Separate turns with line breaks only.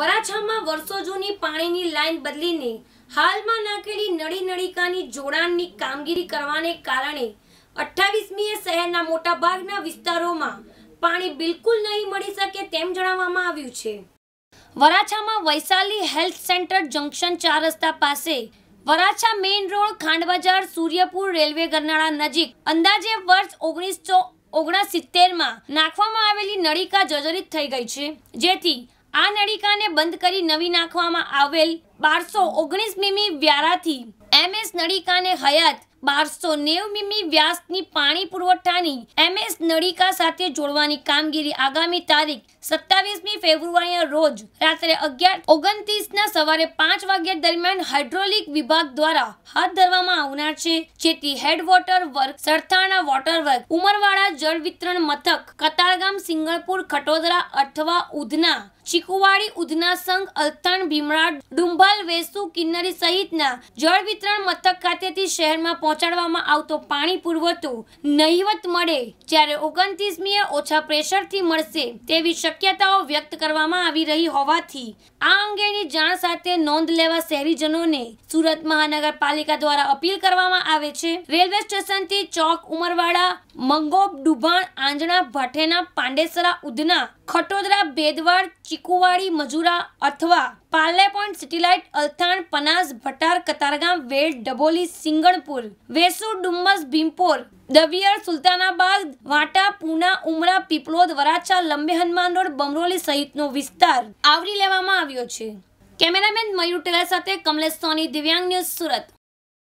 વરાછામાં વર્ષો જૂની પાણીની લાઈન બદલીને હાલમાં નાખેલી નળી નળિકાની જોડાણની કામગીરી કરવાને કારણે અઠ્ઠાવીસમીએ શહેરના મોટાભાગના વિસ્તારોમાં પાણી બિલકુલ નહીં મળી શકે તેમ જણાવવામાં આવ્યું છે વરાછામાં વૈશાલી હેલ્થ સેન્ટર જંકશન ચાર રસ્તા પાસે વરાછા મેઇન રોડ ખાંડ બજાર સૂર્યપુર રેલવે ગરનાળા નજીક અંદાજે વર્ષ ઓગણીસો ઓગણસિત્તેરમાં નાખવામાં આવેલી નળિકા જર્જરિત થઈ ગઈ છે જેથી આ નળિકાને બંધ કરી નવી નાખવામાં આવેલ બારસો ઓગણીસ મીમી વ્યારાથી એમએસ નળિકાને હયાત બારસો નેવ મીમી વ્યાસની પાણી પુરવઠાની એમએસ નળિકા સાથે જોડવાની કામગીરી આગામી તારીખ સત્તાવીસમી ફેબ્રુઆરીના રોજ રાત્રે અગિયાર ઓગણત્રીસના સવારે પાંચ વાગ્યા દરમિયાન હાઇડ્રોલિક વિભાગ દ્વારા હાથ ધરવામાં આવનાર છે જેથી head water work Sarthana water work Umarwada જળ વિતરણ મથક કતારગામ સિંગળપુર ખટોદરા અથવા ઉધના ચીકુવાડી ઉધના સંઘ અલથાણ ભીમરાડ ડુંભાલ વેસુ કિન્નરી સહિતના જળ વિતરણ મથક ખાતેથી શહેરમાં પહોંચાડવામાં આવતો પાણી પુરવઠો નહીવત મળે જ્યારે ઓગણત્રીસમીએ ઓછા પ્રેશરથી મળશે તેવી શક્યતાઓ વ્યક્ત કરવામાં આવી રહી હોવાથી આ અંગેની જાણ સાથે નોંધ લેવા શહેરીજનોને સુરત મહાનગરપાલિકા દ્વારા અપીલ કરવામાં આવે છે રેલવે સ્ટેશનથી ચોક ઉમરવાડા મંગોબ ડુભાણ આંજણા ભઠેના પાંડેસરા ઉદના ખટોદરા ભેદવાડ ચીકુવાડી મજુરા અથવા Parle point Citylight Althan Panas Bhatar Katargam Ved Daboli Singanpur Vesu Dumas Bhimpor Daviyar Sultanabad Vata Puna Umra Piplod Varachha Lambe Hanuman Road Bamroli સહિતનો વિસ્તાર આવરી
લેવામાં આવ્યો છે કેમેરામેન મયુર ટેલર સાથે કમલેશ સોની દિવ્યાંગ ન્યૂઝ સુરત